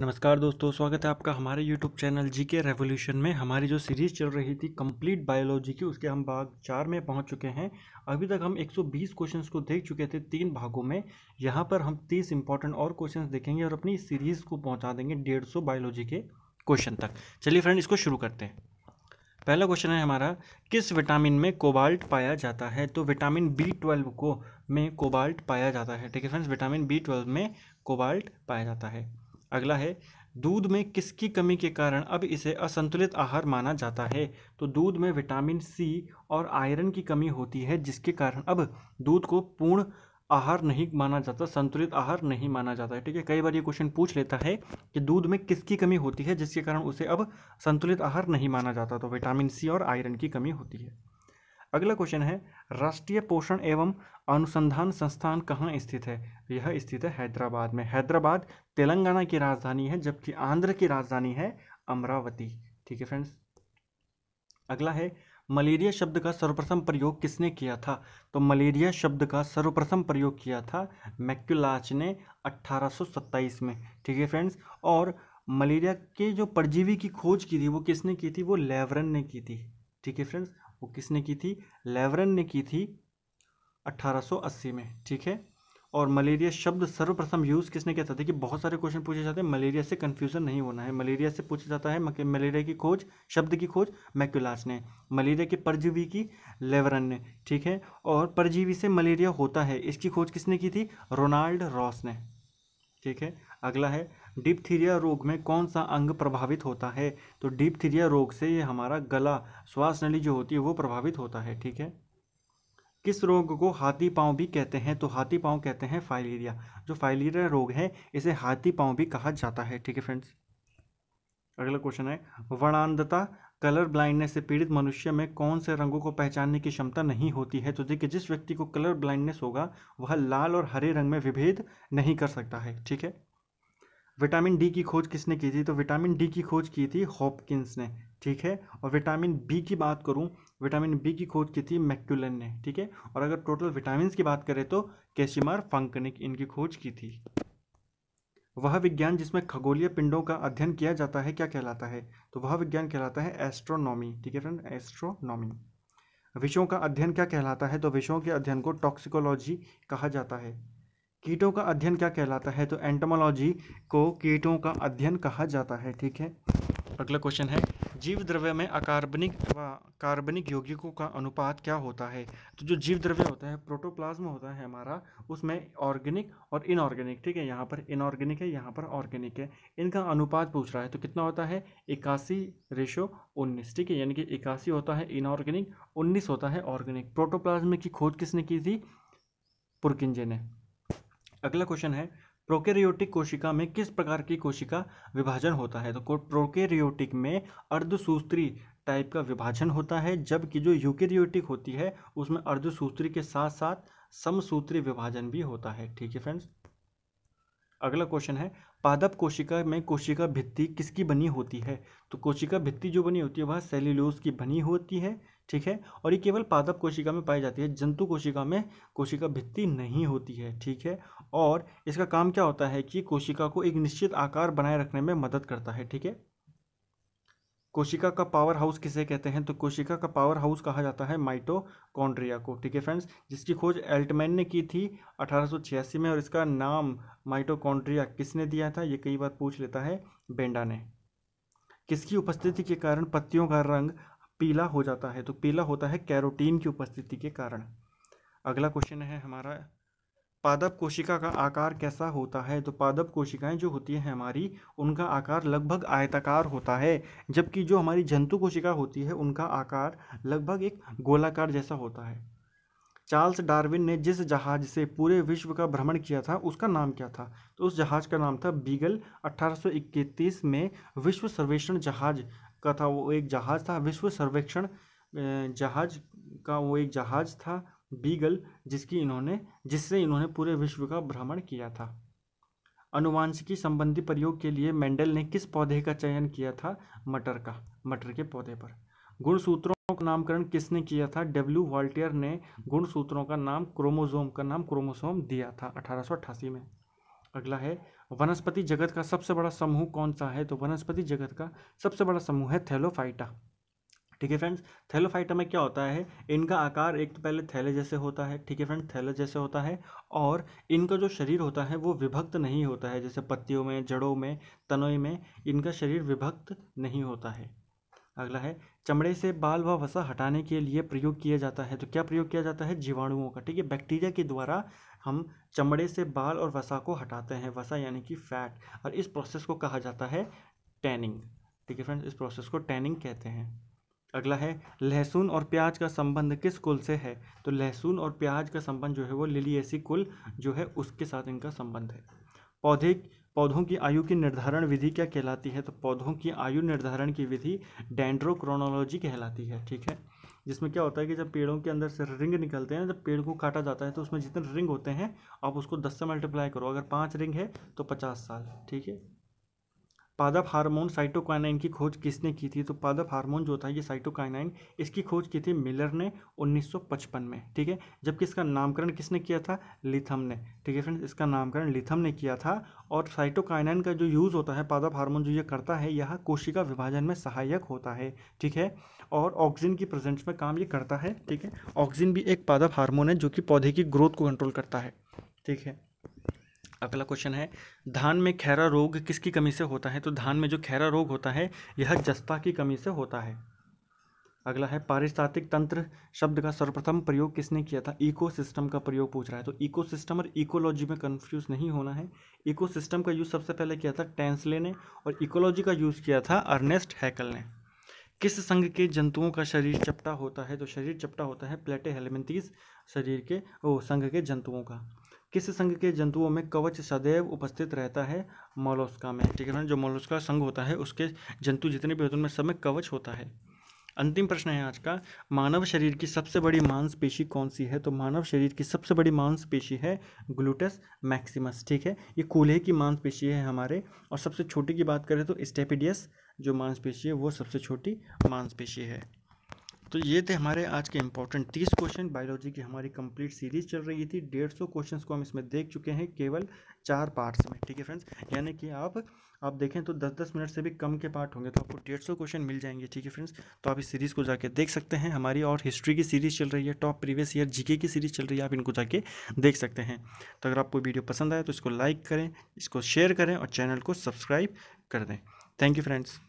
नमस्कार दोस्तों स्वागत है आपका हमारे यूट्यूब चैनल जी के रेवोल्यूशन में हमारी जो सीरीज़ चल रही थी कंप्लीट बायोलॉजी की उसके हम भाग चार में पहुंच चुके हैं अभी तक हम 120 क्वेश्चंस को देख चुके थे तीन भागों में यहां पर हम 30 इंपॉर्टेंट और क्वेश्चंस देखेंगे और अपनी सीरीज़ को पहुँचा देंगे डेढ़ बायोलॉजी के क्वेश्चन तक चलिए फ्रेंड इसको शुरू करते हैं पहला क्वेश्चन है हमारा किस विटामिन में कोबाल्ट पाया जाता है तो विटामिन बी ट्वेल्व को में कोबाल्ट पाया जाता है ठीक है फ्रेंड्स विटामिन बी ट्वेल्व में कोबाल्ट पाया जाता है अगला है दूध में किसकी कमी के कारण अब इसे असंतुलित आहार माना जाता है तो दूध में विटामिन सी और आयरन की कमी होती है जिसके कारण अब दूध को पूर्ण आहार नहीं माना जाता संतुलित आहार नहीं माना जाता है ठीक है कई बार ये क्वेश्चन पूछ लेता है कि दूध में किसकी कमी होती है जिसके कारण उसे अब संतुलित आहार नहीं माना जाता तो विटामिन सी और आयरन की कमी होती है अगला क्वेश्चन है राष्ट्रीय पोषण एवं अनुसंधान संस्थान कहाँ स्थित है यह स्थित है हैदराबाद में हैदराबाद तेलंगाना की राजधानी है जबकि आंध्र की राजधानी है अमरावती ठीक है फ्रेंड्स अगला है मलेरिया शब्द का सर्वप्रथम प्रयोग किसने किया था तो मलेरिया शब्द का सर्वप्रथम प्रयोग किया था मैक्यूलाच ने 1827 में ठीक है फ्रेंड्स और मलेरिया के जो परजीवी की खोज की थी वो किसने की थी वो लेवरन ने की थी ठीक है फ्रेंड्स वो किसने की थी लेवरन ने की थी 1880 में ठीक है और मलेरिया शब्द सर्वप्रथम यूज़ किसने किया था देखिए बहुत सारे क्वेश्चन पूछे जाते हैं मलेरिया से कन्फ्यूज़न नहीं होना है मलेरिया से पूछा जाता है मलेरिया की खोज शब्द की खोज मैक्यूलास ने मलेरिया के परजीवी की लेवरन ने ठीक है और परजीवी से मलेरिया होता है इसकी खोज किसने की थी रोनाल्ड रॉस ने ठीक है अगला है डिप्थीरिया रोग में कौन सा अंग प्रभावित होता है तो डिप्थीरिया रोग से ये हमारा गला श्वास नली जो होती है वो प्रभावित होता है ठीक है किस रोग को हाथी पाँव भी कहते हैं तो हाथी पाँव कहते हैं फाइलेरिया जो फाइलेरिया रोग है इसे हाथी पाँव भी कहा जाता है ठीक है फ्रेंड्स अगला क्वेश्चन है वर्णांधता कलर ब्लाइंडनेस से पीड़ित मनुष्य में कौन से रंगों को पहचानने की क्षमता नहीं होती है तो देखिए जिस व्यक्ति को कलर ब्लाइंडनेस होगा वह लाल और हरे रंग में विभेद नहीं कर सकता है ठीक है विटामिन डी की खोज किसने की थी तो विटामिन डी की खोज की थी हॉपकिंस ने ठीक है और विटामिन बी की बात करूँ विटामिन बी की खोज की थी मैक्यूलन ने ठीक है और अगर टोटल विटामिन की बात करें तो कैशिमार ने इनकी खोज की थी वह विज्ञान जिसमें खगोलीय पिंडों का अध्ययन किया जाता है क्या कहलाता है तो वह विज्ञान कहलाता है एस्ट्रोनॉमी ठीक है फ्रेंड एस्ट्रोनॉमी विषयों का अध्ययन क्या कहलाता है तो विषयों के अध्ययन को टॉक्सिकोलॉजी कहा जाता है कीटों का अध्ययन क्या कहलाता है तो एंटोमोलॉजी को कीटों का अध्ययन कहा जाता है ठीक है अगला क्वेश्चन है जीव द्रव्य में अकार्बनिक व कार्बनिक यौगिकों का अनुपात क्या होता है तो जो जीव द्रव्य होता है प्रोटोप्लाज्म होता है हमारा उसमें ऑर्गेनिक और इनऑर्गेनिक ठीक है यहाँ पर इनऑर्गेनिक है यहाँ पर ऑर्गेनिक है इनका अनुपात पूछ रहा है तो कितना होता है इक्यासी रेशो उन्नीस ठीक है यानी कि इक्यासी होता है इनऑर्गेनिक उन्नीस होता है ऑर्गेनिक प्रोटोप्लाज्म की खोज किसने की थी पुरकिंजे ने अगला क्वेश्चन है प्रोकेरियोटिक कोशिका में किस प्रकार की कोशिका विभाजन होता है तो प्रोकेरियोटिक में अर्धसूत्री टाइप का विभाजन होता है जबकि जो यूकेरियोटिक होती है उसमें अर्धसूत्री के साथ साथ समसूत्री विभाजन भी होता है ठीक है फ्रेंड्स अगला क्वेश्चन है पादप कोशिका में कोशिका भित्ति किसकी बनी होती है तो कोशिका भित्ति जो बनी होती है वह सेल्यूलोस की बनी होती है ठीक है और ये केवल पादप कोशिका में पाई जाती है जंतु कोशिका में कोशिका भित्ति नहीं होती है ठीक है और इसका काम क्या होता है कि कोशिका को एक निश्चित आकार बनाए रखने में मदद करता है ठीक है कोशिका का पावर हाउस किसे कहते हैं तो कोशिका का पावर हाउस कहा जाता है माइटोकॉन्ड्रिया को ठीक है फ्रेंड्स जिसकी खोज एल्टमैन ने की थी अठारह में और इसका नाम माइटोकॉन्ड्रिया किसने दिया था ये कई बार पूछ लेता है बेंडा ने किसकी उपस्थिति के कारण पत्तियों का रंग पीला हो जाता है तो पीला होता है कैरोटीन की उपस्थिति के कारण अगला क्वेश्चन है हमारा पादप कोशिका का आकार कैसा होता है तो पादप कोशिकाएं जो होती हैं हमारी उनका आकार लगभग आयताकार होता है जबकि जो हमारी जंतु कोशिका होती है उनका आकार लगभग एक गोलाकार जैसा होता है चार्ल्स डार्विन ने जिस जहाज से पूरे विश्व का भ्रमण किया था उसका नाम क्या था तो उस जहाज का नाम था बीगल 1831 में विश्व सर्वेक्षण जहाज का था वो एक जहाज था विश्व सर्वेक्षण जहाज का वो एक जहाज था बीगल जिसकी इन्होंने जिससे इन्होंने पूरे विश्व का भ्रमण किया था अनुवांशिकी संबंधी प्रयोग के लिए मेंडल ने किस पौधे का चयन किया था मटर का मटर के पौधे पर गुणसूत्रों का नामकरण किसने किया था डब्ल्यू वॉल्टियर ने गुणसूत्रों का नाम क्रोमोजोम का नाम क्रोमोसोम दिया था अठारह में अगला है वनस्पति जगत का सबसे बड़ा समूह कौन सा है तो वनस्पति जगत का सबसे बड़ा समूह है थैलोफाइटा ठीक है फ्रेंड्स थैलोफाइटा में क्या होता है इनका आकार एक तो पहले थैले जैसे होता है ठीक है फ्रेंड्स थैले जैसे होता है और इनका जो शरीर होता है वो विभक्त नहीं होता है जैसे पत्तियों में जड़ों में तनोई में इनका शरीर विभक्त नहीं होता है अगला है चमड़े से बाल व वसा हटाने के लिए प्रयोग किया जाता है तो क्या प्रयोग किया जाता है जीवाणुओं का ठीक है बैक्टीरिया के द्वारा हम चमड़े से बाल और वसा को हटाते हैं वसा यानी कि फैट और इस प्रोसेस को कहा जाता है टैनिंग ठीक है फ्रेंड्स इस प्रोसेस को टैनिंग कहते हैं अगला है लहसुन और प्याज का संबंध किस कुल से है तो लहसुन और प्याज का संबंध जो है वो लिलियसी कुल जो है उसके साथ इनका संबंध है पौधे पौधों की आयु की निर्धारण विधि क्या कहलाती है तो पौधों की आयु निर्धारण की विधि डेंड्रोक्रोनोलॉजी कहलाती है ठीक है जिसमें क्या होता है कि जब पेड़ों के अंदर से रिंग निकलते हैं जब पेड़ को काटा जाता है तो उसमें जितने रिंग होते हैं आप उसको दस से मल्टीप्लाई करो अगर पाँच रिंग है तो पचास साल ठीक है पादप हार्मोन साइटोकाइनाइन की खोज किसने की थी तो पादप हार्मोन जो था ये साइटोकाइनाइन इसकी खोज की थी मिलर ने 1955 में ठीक है जबकि इसका नामकरण किसने किया था लिथम ने ठीक है फ्रेंड्स इसका नामकरण लिथम ने किया था और साइटोकाइनाइन का जो यूज़ होता है पादप हार्मोन जो ये करता है यह कोशिका विभाजन में सहायक होता है ठीक है और ऑक्सीजन की प्रेजेंस में काम ये करता है ठीक है ऑक्सीजन भी एक पादप हार्मोन है जो कि पौधे की ग्रोथ को कंट्रोल करता है ठीक है अगला क्वेश्चन है धान में खैरा रोग किसकी कमी से होता है तो धान में जो खैरा रोग होता है यह जस्ता की कमी से होता है अगला है पारिस्तातिक तंत्र शब्द का सर्वप्रथम प्रयोग किसने किया था इकोसिस्टम का प्रयोग पूछ रहा है तो इकोसिस्टम और इकोलॉजी में कंफ्यूज नहीं होना है इकोसिस्टम का यूज़ सबसे पहले किया था टेंसले ने और इकोलॉजी का यूज़ किया था अर्नेस्ट हैकल ने किस संघ के जंतुओं का शरीर चपटा होता है तो शरीर चपटा होता है प्लेटे हेलमेंतीस शरीर के ओ संघ के जंतुओं का किस संघ के जंतुओं में कवच सदैव उपस्थित रहता है मोलोस्का में ठीक है ना जो मोलोस्का संघ होता है उसके जंतु जितने भी होते हैं उनमें सब में कवच होता है अंतिम प्रश्न है आज का मानव शरीर की सबसे बड़ी मांसपेशी कौन सी है तो मानव शरीर की सबसे बड़ी मांसपेशी है ग्लूटस मैक्सिमस ठीक है ये कूल्हे की मांसपेशी है हमारे और सबसे छोटी की बात करें तो स्टेपिडियस जो मांसपेशी है वो सबसे छोटी मांसपेशी है तो ये थे हमारे आज के इंपॉर्टेंट तीस क्वेश्चन बायोलॉजी की हमारी कंप्लीट सीरीज चल रही थी डेढ़ सौ क्वेश्चन को हम इसमें देख चुके हैं केवल चार पार्ट्स में ठीक है फ्रेंड्स यानी कि आप आप देखें तो दस दस मिनट से भी कम के पार्ट होंगे तो आपको डेढ़ सौ क्वेश्चन मिल जाएंगे ठीक है फ्रेंड्स तो आप इस सीरीज़ को जाके देख सकते हैं हमारी और हिस्ट्री की सीरीज़ चल रही है टॉप प्रीवियस ईयर जीके की सीरीज़ चल रही है आप इनको जाके देख सकते हैं तो अगर आपको वीडियो पसंद आए तो इसको लाइक करें इसको शेयर करें और चैनल को सब्सक्राइब कर दें थैंक यू फ्रेंड्स